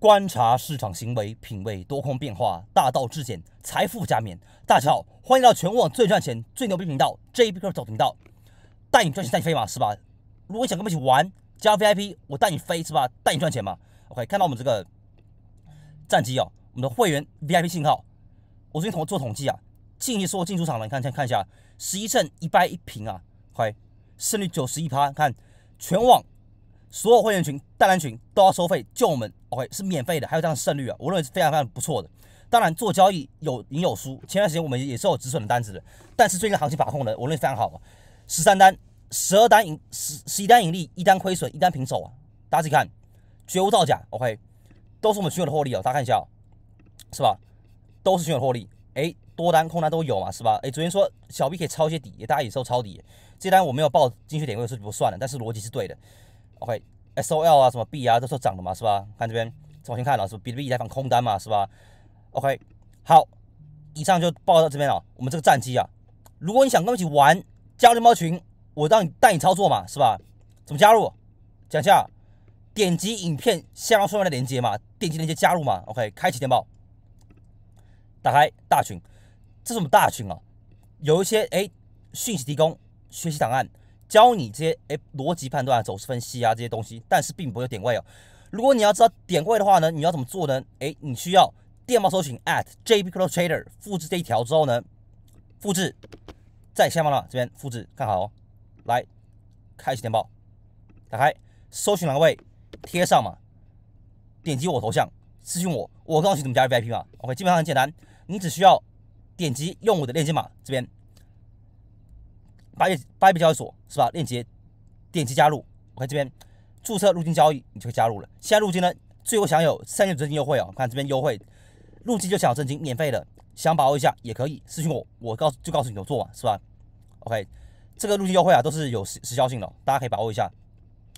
观察市场行为，品味多空变化，大道至简，财富加冕。大家好，欢迎来到全网最赚钱、最牛逼频道 J B R 走频道，带你赚钱带你飞嘛，是吧？如果你想跟我们一起玩，加 VIP，我带你飞，是吧？带你赚钱嘛。OK，看到我们这个战绩啊，我们的会员 VIP 信号，我最近统做统计啊，近期说进出场了，你看先看一下，十一胜一败一平啊，OK，胜率九十一趴，看全网。所有会员群、大单群都要收费，就我们 OK 是免费的。还有这样胜率啊，无论是非常非常不错的。当然做交易有赢有输，前段时间我们也是有止损的单子的。但是最近行情把控的我认为非常好，十三单，十二单赢，十十一单盈利，一单亏损，一单平手啊。大家自己看，绝无造假 OK，都是我们群友的获利啊。大家看一下，是吧？都是群友获利，哎，多单空单都有嘛，是吧？哎，昨天说小 B 可以抄一些底，大家也是抄底。这单我没有报精确点位，所以不算了，但是逻辑是对的。OK，SOL 啊，什么币啊，都是涨的嘛，是吧？看这边，重新看了，是比特币在放空单嘛，是吧？OK，好，以上就报到这边了。我们这个战机啊，如果你想跟我一起玩，加入猫群，我让你带你操作嘛，是吧？怎么加入？讲一下，点击影片下方上面的连接嘛，点击链接加入嘛。OK，开启电报，打开大群，这是我们大群啊，有一些哎，讯息提供学习档案。教你这些哎逻辑判断、走势分析啊这些东西，但是并不是点位哦。如果你要知道点位的话呢，你要怎么做呢？哎，你需要电报搜寻 at j p c l o b t r a d e r 复制这一条之后呢，复制在下方了这边复制看好哦。来，开启电报，打开搜寻栏位，贴上嘛，点击我头像私信我，我告诉你怎么加 VIP 嘛。OK，基本上很简单，你只需要点击用我的链接码这边。八月八一交易所是吧？链接，点击加入。我看这边注册入金交易，你就可以加入了。现在入金呢，最后享有三年折金优惠哦。看这边优惠，入金就享有折金，免费的，想把握一下也可以。私信我，我告就告诉你怎么做，是吧？OK，这个入金优惠啊，都是有时时效性的，大家可以把握一下。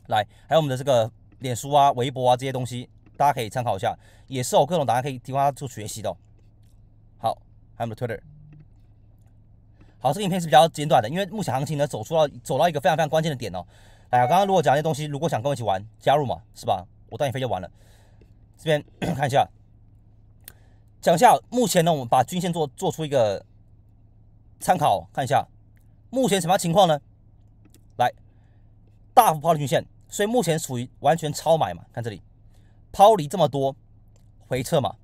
来，还有我们的这个脸书啊、微博啊这些东西，大家可以参考一下，也是有各种答案可以提供大家做学习的。好，还有我们的 Twitter。好，这个影片是比较简短的，因为目前行情呢走出了走到一个非常非常关键的点哦。哎呀，刚刚如果讲一些东西，如果想跟我一起玩，加入嘛，是吧？我带你飞就完了。这边 看一下，讲一下目前呢，我们把均线做做出一个参考，看一下目前什么情况呢？来，大幅抛离均线，所以目前属于完全超买嘛？看这里，抛离这么多，回撤嘛，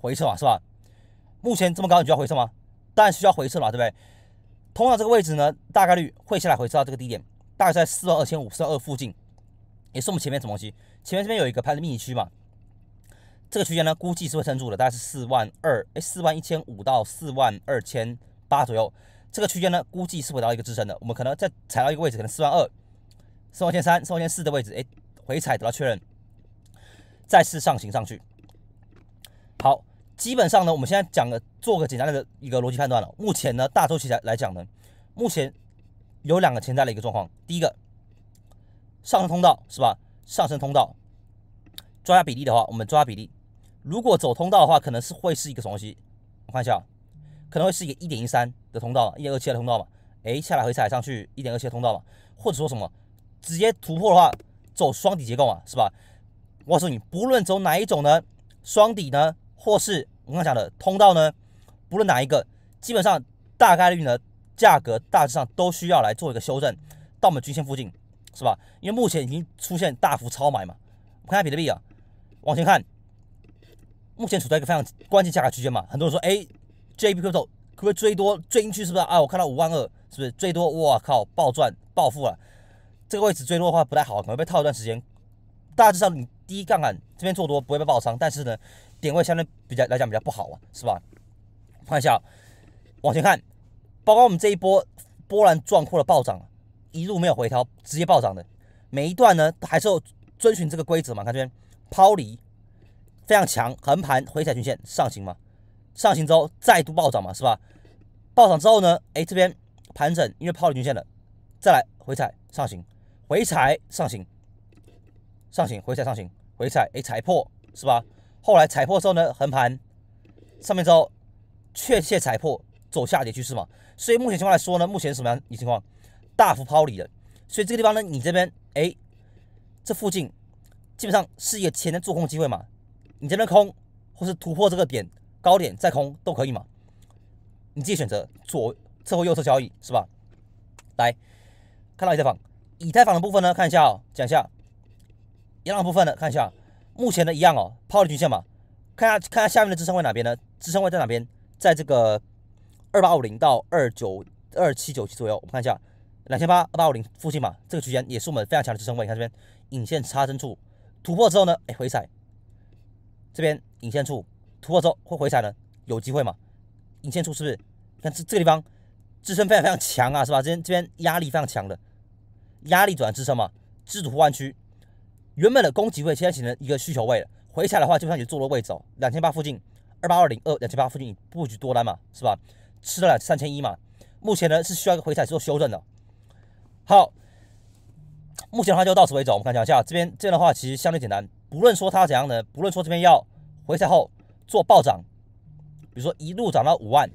回撤嘛，是吧？目前这么高，你就要回撤吗？但需要回撤嘛，对不对？通常这个位置呢，大概率会下来回撤到这个低点，大概在四万二千五万二附近。也是我们前面什么东西？前面这边有一个盘的密集区嘛。这个区间呢，估计是会撑住的，大概是四万二，哎，四万一千五到四万二千八左右。这个区间呢，估计是会达到一个支撑的。我们可能再踩到一个位置，可能四万二、四万一千三、四万千四的位置，哎，回踩得到确认，再次上行上去。好。基本上呢，我们现在讲个做个简单的一个逻辑判断了。目前呢，大周期来来讲呢，目前有两个潜在的一个状况。第一个，上升通道是吧？上升通道，抓下比例的话，我们抓下比例。如果走通道的话，可能是会是一个什么东西？我看一下，可能会是一个一点一三的通道一点二七的通道嘛。哎，下来回踩上去一点二七通道嘛，或者说什么直接突破的话，走双底结构嘛，是吧？我告诉你，不论走哪一种呢，双底呢。或是我刚讲的通道呢，不论哪一个，基本上大概率呢，价格大致上都需要来做一个修正，到我们均线附近，是吧？因为目前已经出现大幅超买嘛。我看下比特币啊，往前看，目前处在一个非常关键价格区间嘛。很多人说，哎，JPQO 可不可以追多追进去？是不是啊？我看到五万二，是不是追多？哇靠，暴赚暴富了。这个位置追多的话不太好，可能被套一段时间。大致上，你低杠杆这边做多不会被爆仓，但是呢？点位相对比较来讲比较不好啊，是吧？看一下，往前看，包括我们这一波波澜壮阔的暴涨一路没有回调，直接暴涨的。每一段呢，还是遵循这个规则嘛？看这边，抛离非常强，横盘回踩均线，上行嘛，上行之后再度暴涨嘛，是吧？暴涨之后呢，哎，这边盘整，因为抛离均线了，再来回踩，上行，回踩上行，上行回踩上行，回踩，哎，踩破，是吧？后来踩破之后呢，横盘上面之后，确切踩破走下跌趋势嘛。所以目前情况来说呢，目前什么样情况？大幅抛离的。所以这个地方呢，你这边哎，这附近基本上是一个潜在做空机会嘛。你这边空，或是突破这个点高点再空都可以嘛。你自己选择左侧或右侧交易是吧？来，看到以太坊，以太坊的部分呢，看一下哦，讲一下伊朗部分的看一下。目前的一样哦，抛离均线嘛，看下看下下面的支撑位哪边呢？支撑位在哪边？在这个二八五零到二九二七九七左右，我们看一下两千八二八五零附近嘛，这个区间也是我们非常强的支撑位。看这边引线插针处突破之后呢，哎回踩，这边引线处突破之后会回踩呢，有机会嘛？引线处是不是？看这这个地方支撑非常非常强啊，是吧？这边这边压力非常强的，压力转支撑嘛，自主弯曲原本的供给位现在形成一个需求位了。回踩的话，就算你做了位置，两千八附近，二八二零二两千八附近布局多单嘛，是吧？吃了两三千一嘛。目前呢是需要一个回踩做修正的。好，目前的话就到此为止。我们看一下这边，这样的话其实相对简单。不论说它怎样呢，不论说这边要回踩后做暴涨，比如说一路涨到五万，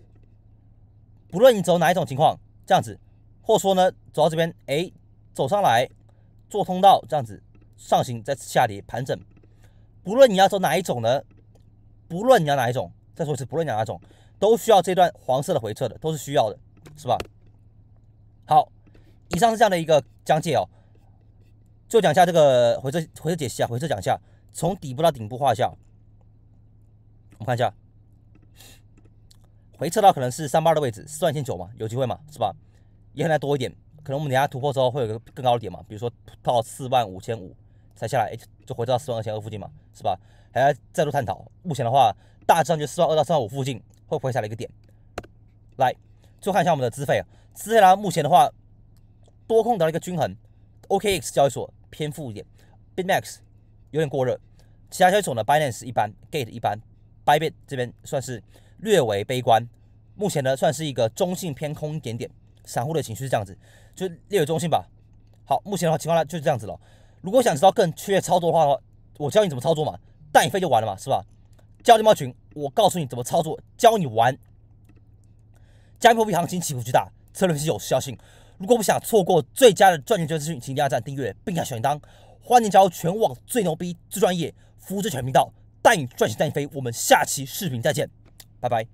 不论你走哪一种情况，这样子，或说呢走到这边，哎，走上来做通道这样子。上行再下跌盘整，不论你要走哪一种呢？不论你要哪一种，再说一次，不论你要哪一种，都需要这段黄色的回撤的，都是需要的，是吧？好，以上是这样的一个讲解哦。就讲一下这个回撤回撤解析啊，回撤讲一下，从底部到顶部画一下。我们看一下，回撤到可能是三八的位置四万一千九嘛，有机会嘛，是吧？也很难多一点，可能我们等下突破之后会有个更高的点嘛，比如说到四万五千五。才下来，就就回到四万二千二附近嘛，是吧？还要再度探讨。目前的话，大致上就四万二到四万五附近会回下来一个点。来，就看一下我们的资费。资费呢，目前的话，多空到一个均衡。OKX 交易所偏负一点，BitMax 有点过热。其他交易所呢，Binance 一般，Gate 一般，Bybit 这边算是略为悲观。目前呢，算是一个中性偏空一点点。散户的情绪是这样子，就略为中性吧。好，目前的话情况呢就是这样子了。如果想知道更确切操作的话，我教你怎么操作嘛，带你飞就完了嘛，是吧？交流猫群，我告诉你怎么操作，教你玩。加密货币行情起伏巨大，策略是有效性。如果不想错过最佳的赚钱资讯，请点赞订阅并按小铃铛。欢迎加入全网最牛逼、最专业、服务最全频道，带你赚钱带你飞。我们下期视频再见，拜拜。